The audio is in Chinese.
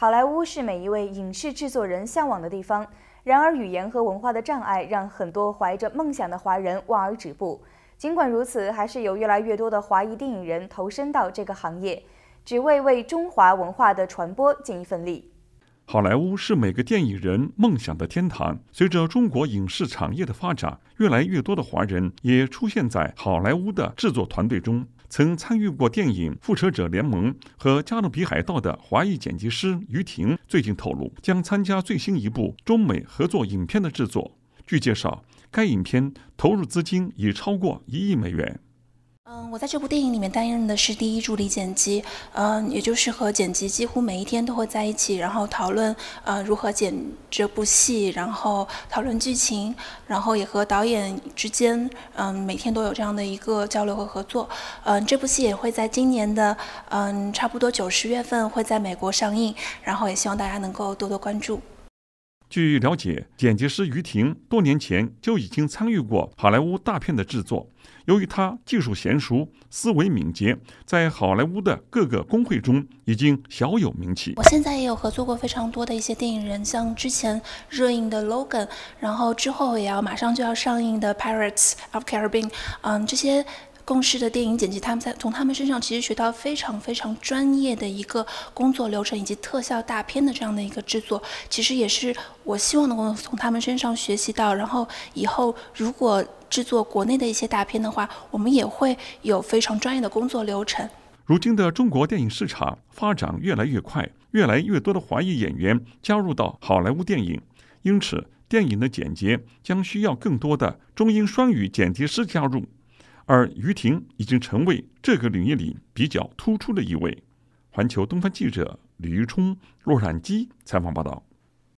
好莱坞是每一位影视制作人向往的地方，然而语言和文化的障碍让很多怀着梦想的华人望而止步。尽管如此，还是有越来越多的华裔电影人投身到这个行业，只为为中华文化的传播尽一份力。好莱坞是每个电影人梦想的天堂。随着中国影视产业的发展，越来越多的华人也出现在好莱坞的制作团队中。曾参与过电影《复仇者联盟》和《加勒比海盗》的华裔剪辑师于婷最近透露，将参加最新一部中美合作影片的制作。据介绍，该影片投入资金已超过一亿美元。嗯，我在这部电影里面担任的是第一助理剪辑，嗯，也就是和剪辑几乎每一天都会在一起，然后讨论，呃，如何剪这部戏，然后讨论剧情，然后也和导演之间，嗯，每天都有这样的一个交流和合作。嗯，这部戏也会在今年的，嗯，差不多九十月份会在美国上映，然后也希望大家能够多多关注。据了解，剪辑师于婷多年前就已经参与过好莱坞大片的制作。由于他技术娴熟、思维敏捷，在好莱坞的各个工会中已经小有名气。我现在也有合作过非常多的一些电影人，像之前热映的《Logan》，然后之后也要马上就要上映的《Pirates of Caribbean》，嗯，这些。共事的电影剪辑，他们在从他们身上其实学到非常非常专业的一个工作流程，以及特效大片的这样的一个制作，其实也是我希望能够从他们身上学习到。然后以后如果制作国内的一些大片的话，我们也会有非常专业的工作流程。如今的中国电影市场发展越来越快，越来越多的华裔演员加入到好莱坞电影，因此电影的剪辑将需要更多的中英双语剪辑师加入。而于婷已经成为这个领域里比较突出的一位。环球东方记者李玉冲、洛杉矶采访报道。